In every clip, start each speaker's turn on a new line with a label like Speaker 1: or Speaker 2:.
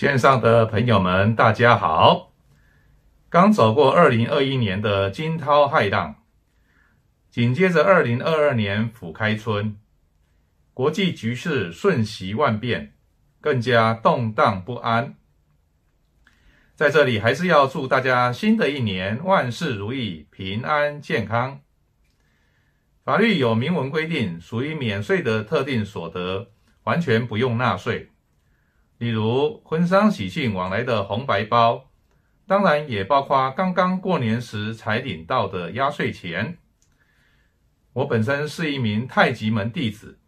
Speaker 1: 线上的朋友们，大家好！刚走过二零二一年的惊涛骇浪，紧接着二零二二年甫开春，国际局势瞬息万变，更加动荡不安。在这里，还是要祝大家新的一年万事如意、平安健康。法律有明文规定，属于免税的特定所得，完全不用纳税。例如婚丧喜庆往来的红白包，当然也包括刚刚过年时才领到的压岁钱。我本身是一名太极门弟子，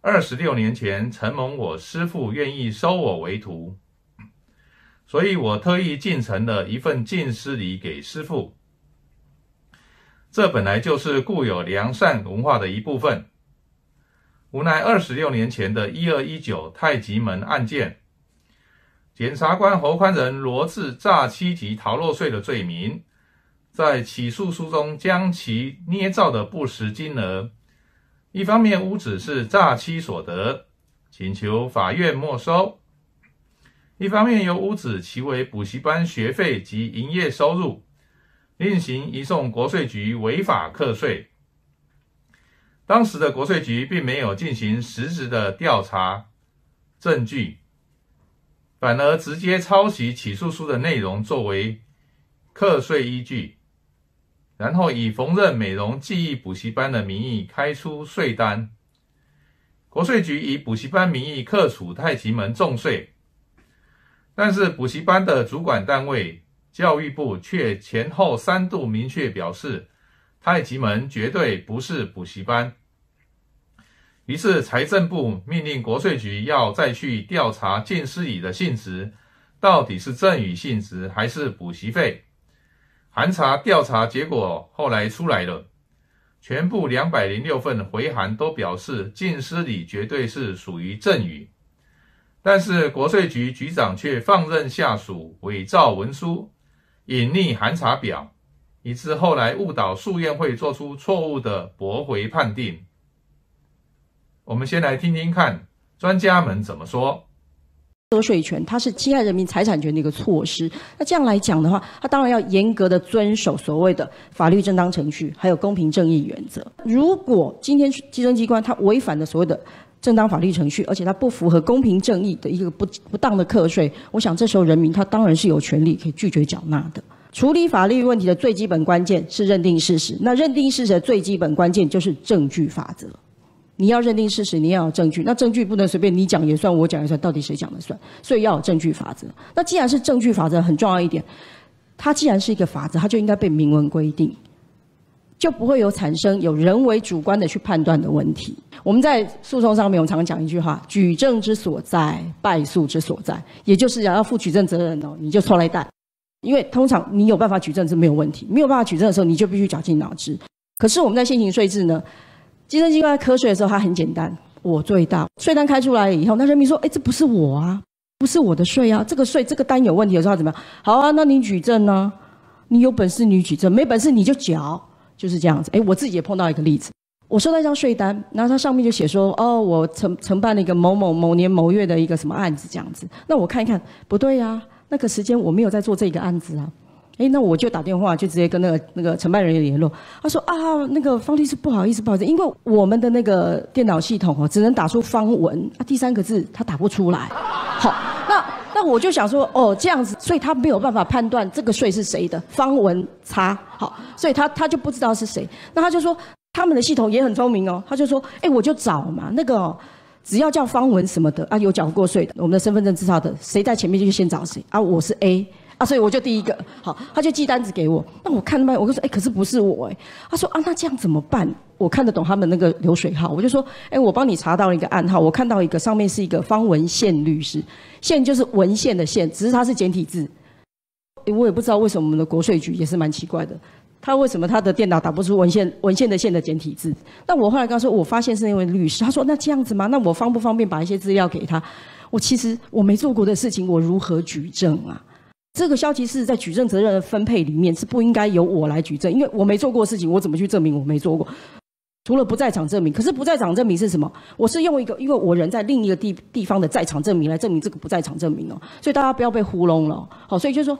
Speaker 1: 二十六年前承蒙我师父愿意收我为徒，所以我特意进城了一份敬师礼给师父。这本来就是固有良善文化的一部分。无奈，二十六年前的“一二一九”太极门案件，检察官侯宽仁罗智诈欺及逃漏税的罪名，在起诉书中将其捏造的不实金额，一方面屋子是诈欺所得，请求法院没收；一方面由屋子其为补习班学费及营业收入，另行移送国税局违法课税。当时的国税局并没有进行实质的调查证据，反而直接抄袭起诉书的内容作为课税依据，然后以缝纫美容技艺补习班的名义开出税单。国税局以补习班名义课处太极门重税，但是补习班的主管单位教育部却前后三度明确表示。太极门绝对不是补习班。于是财政部命令国税局要再去调查近师礼的性质，到底是赠与性质还是补习费？函查调查结果后来出来了，全部两百零六份回函都表示近师礼绝对是属于赠与，但是国税局局长却放任下属伪造文书、隐匿函查表。以致后来误导诉院会做出错误的驳回判定。我们先来听听看专家们怎么说。
Speaker 2: 课税权它是侵害人民财产权的一个措施。那这样来讲的话，它当然要严格的遵守所谓的法律正当程序，还有公平正义原则。如果今天基征机关它违反了所谓的正当法律程序，而且它不符合公平正义的一个不不当的课税，我想这时候人民他当然是有权利可以拒绝缴纳的。处理法律问题的最基本关键是认定事实，那认定事实最基本关键就是证据法则。你要认定事实，你要有证据，那证据不能随便你讲也算我讲也算，到底谁讲的算？所以要有证据法则。那既然是证据法则很重要一点，它既然是一个法则，它就应该被明文规定，就不会有产生有人为主观的去判断的问题。我们在诉讼上面，我常讲一句话：举证之所在，败诉之所在。也就是想要负举证责任哦，你就拖来带。因为通常你有办法举证是没有问题，没有办法举证的时候你就必须绞尽脑汁。可是我们在现行税制呢，计算机关瞌税的时候它很简单，我最大。税单开出来以后，那人民说：“哎，这不是我啊，不是我的税啊，这个税这个单有问题。”的时候怎么样？好啊，那你举证呢？你有本事你举证，没本事你就缴，就是这样子。哎，我自己也碰到一个例子，我收到一张税单，后它上面就写说：“哦，我承承办了一个某某某年某月的一个什么案子这样子。”那我看一看，不对呀。那个时间我没有在做这个案子啊，哎，那我就打电话，就直接跟那个那个承办人员联络。他说啊，那个方律师不好意思，不好意思，因为我们的那个电脑系统哦，只能打出方文，啊，第三个字他打不出来。好，那那我就想说哦，这样子，所以他没有办法判断这个税是谁的。方文差好，所以他他就不知道是谁。那他就说，他们的系统也很聪明哦，他就说，哎，我就找嘛那个。只要叫方文什么的啊，有缴过税的，我们的身份证资料的，谁在前面就先找谁啊。我是 A 啊，所以我就第一个好，他就寄单子给我，那我看嘛，我就说哎，可是不是我哎。他说啊，那这样怎么办？我看得懂他们那个流水号，我就说哎，我帮你查到了一个暗号，我看到一个上面是一个方文宪律师，宪就是文献的宪，只是它是简体字，我也不知道为什么我们的国税局也是蛮奇怪的。他为什么他的电脑打不出文献文献的“献”的简体字？那我后来跟他说，我发现是因为律师。他说：“那这样子吗？那我方不方便把一些资料给他？我其实我没做过的事情，我如何举证啊？这个消极是在举证责任的分配里面是不应该由我来举证，因为我没做过事情，我怎么去证明我没做过？除了不在场证明，可是不在场证明是什么？我是用一个因为我人在另一个地地方的在场证明来证明这个不在场证明哦。所以大家不要被糊弄了。好，所以就是说。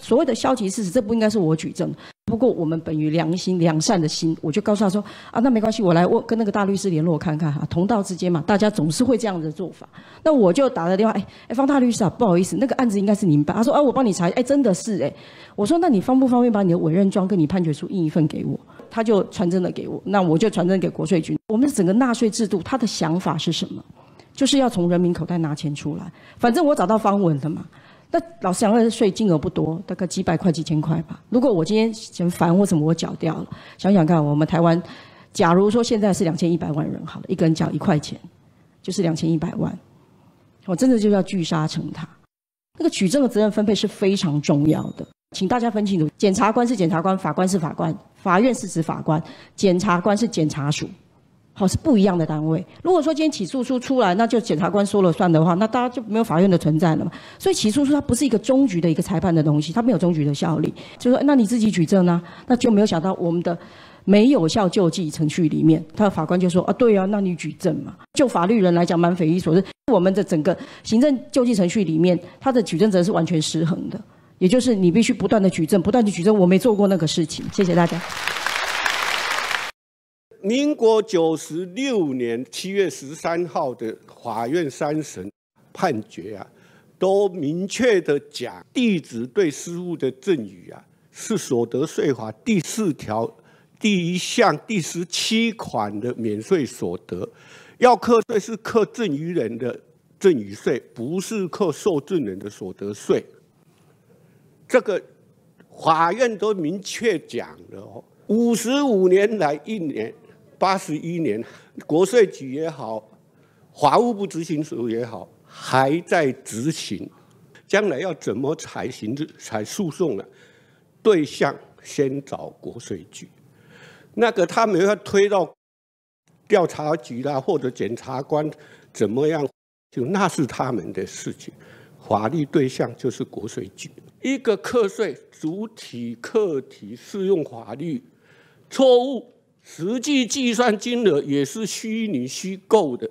Speaker 2: 所谓的消极事实，这不应该是我举证。不过我们本于良心、良善的心，我就告诉他说：“啊，那没关系，我来问跟那个大律师联络看看哈，同道之间嘛，大家总是会这样子做法。”那我就打了电话，哎，方大律师，不好意思，那个案子应该是您办。他说：“啊，我帮你查，哎，真的是哎。”我说：“那你方不方便把你的委任状跟你判决书印一份给我？”他就传真了给我，那我就传真给国税局。我们整个纳税制度，他的想法是什么？就是要从人民口袋拿钱出来。反正我找到方文的嘛。那老实讲，那税金额不多，大概几百块、几千块吧。如果我今天嫌烦或什么，我缴掉了。想想看，我们台湾，假如说现在是两千一百万人，好了，一个人缴一块钱，就是两千一百万，我真的就要聚沙成塔。那个取证的责任分配是非常重要的，请大家分清楚：检察官是检察官，法官是法官，法院是指法官，检察官是检察署。好是不一样的单位。如果说今天起诉书出来，那就检察官说了算的话，那大家就没有法院的存在了嘛？所以起诉书它不是一个终局的一个裁判的东西，它没有终局的效力。就说那你自己举证啊，那就没有想到我们的没有效救济程序里面，他的法官就说啊，对啊，那你举证嘛。就法律人来讲，蛮匪夷所思。我们的整个行政救济程序里面，他的举证责任是完全失衡的，也就是你必须不断的举证，不断的举证，我没做过那个事情。谢谢大家。
Speaker 3: 民国九十六年七月十三号的法院三审判决啊，都明确的讲，地址对失物的赠与啊，是所得税法第四条第一项第十七款的免税所得，要课税是课赠与人的赠与税，不是课受赠人的所得税。这个法院都明确讲了，五十五年来一年。八十一年，国税局也好，法务部执行署也好，还在执行。将来要怎么才行？才诉讼呢？对象先找国税局，那个他没要推到调查局啦，或者检察官怎么样？就那是他们的事情。法律对象就是国税局，一个课税主体、课题适用法律错误。实际计算金额也是虚拟虚构的，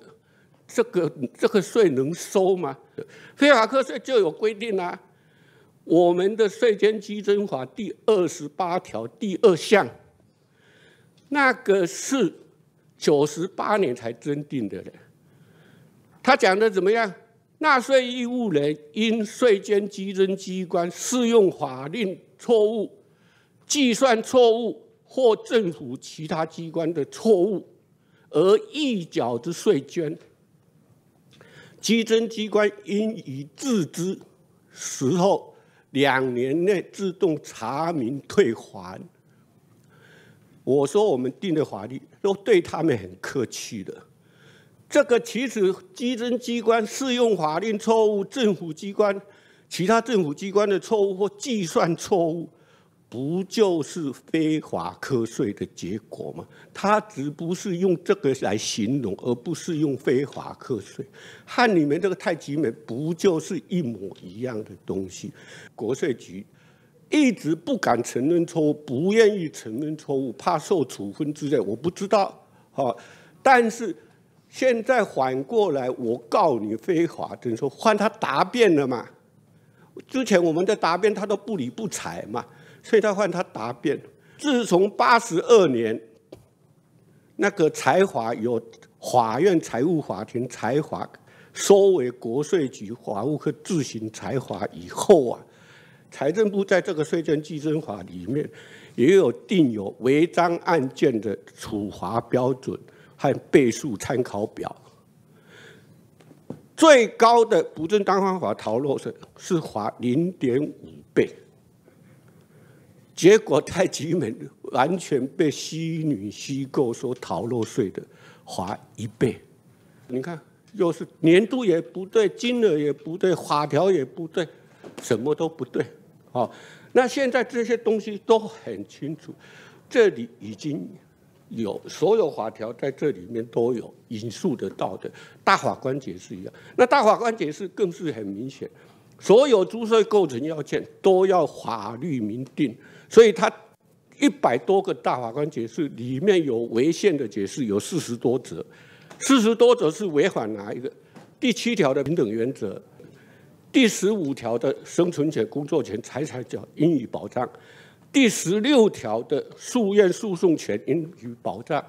Speaker 3: 这个这个税能收吗？非法课税就有规定啦。我们的税捐基征法第二十八条第二项，那个是九十八年才增订的嘞。他讲的怎么样？纳税义务人因税捐基征机关适用法令错误、计算错误。或政府其他机关的错误而一缴之税捐，稽征机关应以自知时候两年内自动查明退还。我说我们定的法律都对他们很客气的，这个其实稽征机关适用法令错误、政府机关其他政府机关的错误或计算错误。不就是非法瞌税的结果吗？他只不是用这个来形容，而不是用非法瞌税。和你们这个太极美不就是一模一样的东西？国税局一直不敢承认错误，不愿意承认错误，怕受处分之类。我不知道，好，但是现在反过来，我告你非法，等于说换他答辩了嘛？之前我们的答辩他都不理不睬嘛？所以他换他答辩。自从八十二年那个财华有法院财务法庭财华收为国税局法务科自行财华以后啊，财政部在这个税捐计征法里面也有定有违章案件的处罚标准和倍数参考表，最高的不正当方法逃漏税是罚零点五倍。结果太极门完全被虚拟虚构，所逃漏税的，罚一倍。你看，又是年度也不对，金额也不对，法条也不对，什么都不对。好，那现在这些东西都很清楚，这里已经有所有法条在这里面都有引述得到的。大法官解释一样，那大法官解释更是很明显，所有租税构成要件都要法律明定。所以，他一百多个大法官解释里面有违宪的解释有四十多则，四十多则是违反哪一个？第七条的平等原则，第十五条的生存权、工作权、财产权应予保障，第十六条的诉愿诉讼权应予保障，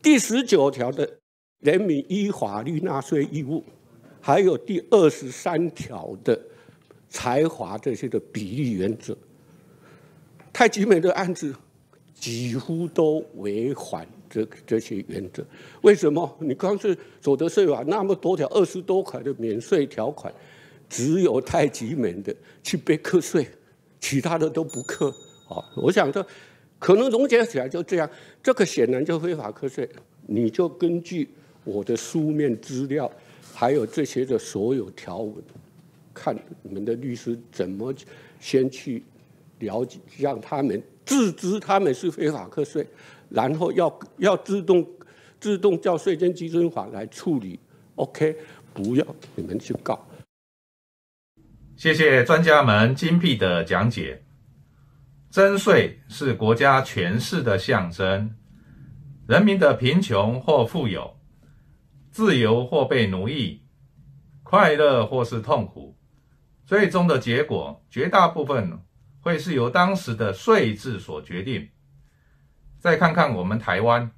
Speaker 3: 第十九条的人民依法律纳税义务，还有第二十三条的才华这些的比例原则。太极门的案子几乎都违反这这些原则，为什么？你光是所得税法那么多条二十多款的免税条款，只有太极门的去被课税，其他的都不课。好，我想这可能总结起来就这样。这个显然就非法课税，你就根据我的书面资料，还有这些的所有条文，看你们的律师怎么先去。了解，让他们自知他们是非法课税，然后要要自动自动叫税，跟基征法来处理。OK，不要你们去告。
Speaker 1: 谢谢专家们精辟的讲解。征税是国家权势的象征，人民的贫穷或富有，自由或被奴役，快乐或是痛苦，最终的结果，绝大部分。会是由当时的税制所决定。再看看我们台湾，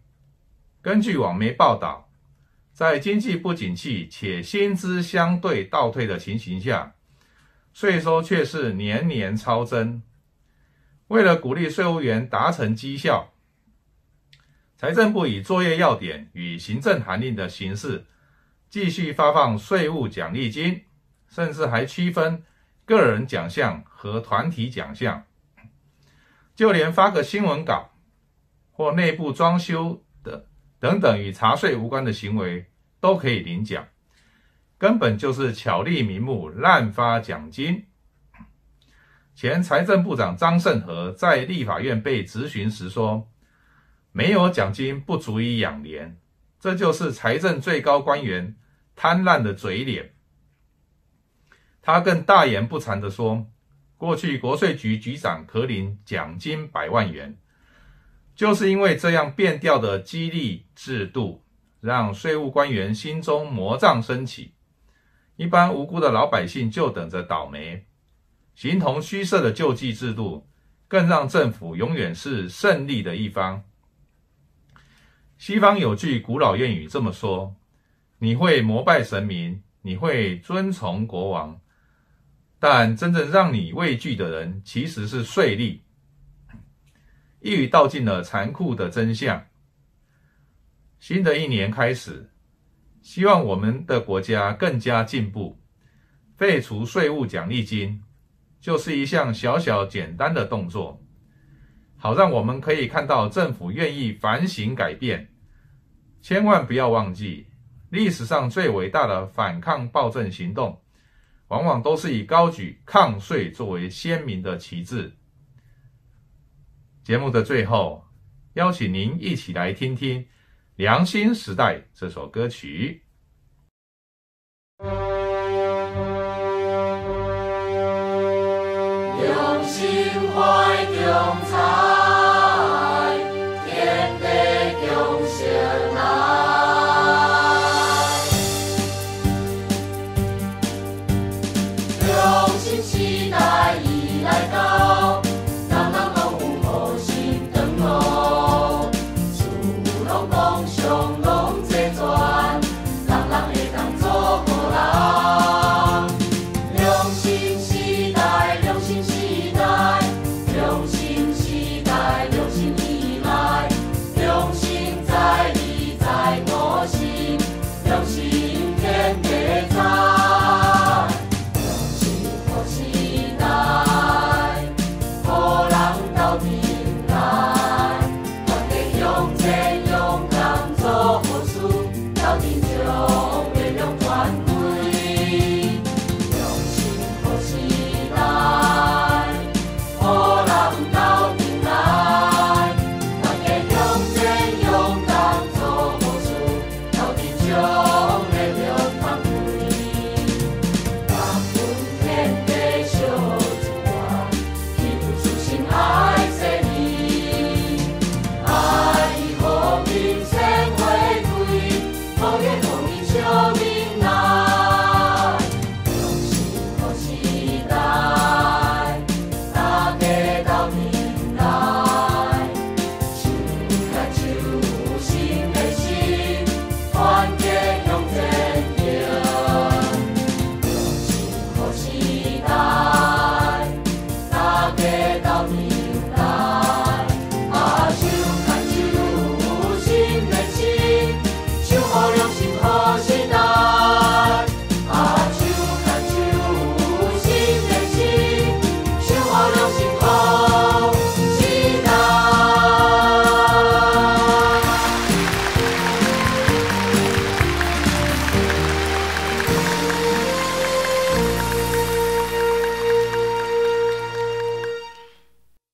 Speaker 1: 根据网媒报道，在经济不景气且薪资相对倒退的情形下，税收却是年年超增。为了鼓励税务员达成绩效，财政部以作业要点与行政函令的形式，继续发放税务奖励金，甚至还区分。个人奖项和团体奖项，就连发个新闻稿或内部装修的等等与茶税无关的行为都可以领奖，根本就是巧立名目滥发奖金。前财政部长张盛和在立法院被质询时说：“没有奖金不足以养廉，这就是财政最高官员贪婪的嘴脸。”他更大言不惭地说：“过去国税局局长可领奖金百万元，就是因为这样变调的激励制度，让税务官员心中魔障升起，一般无辜的老百姓就等着倒霉。形同虚设的救济制度，更让政府永远是胜利的一方。西方有句古老谚语这么说：你会膜拜神明，你会遵从国王。”但真正让你畏惧的人，其实是税吏。一语道尽了残酷的真相。新的一年开始，希望我们的国家更加进步。废除税务奖励金，就是一项小小简单的动作，好让我们可以看到政府愿意反省改变。千万不要忘记，历史上最伟大的反抗暴政行动。往往都是以高举抗税作为鲜明的旗帜。节目的最后，邀请您一起来听听《良心时代》这首歌曲。
Speaker 4: 良心怀中藏。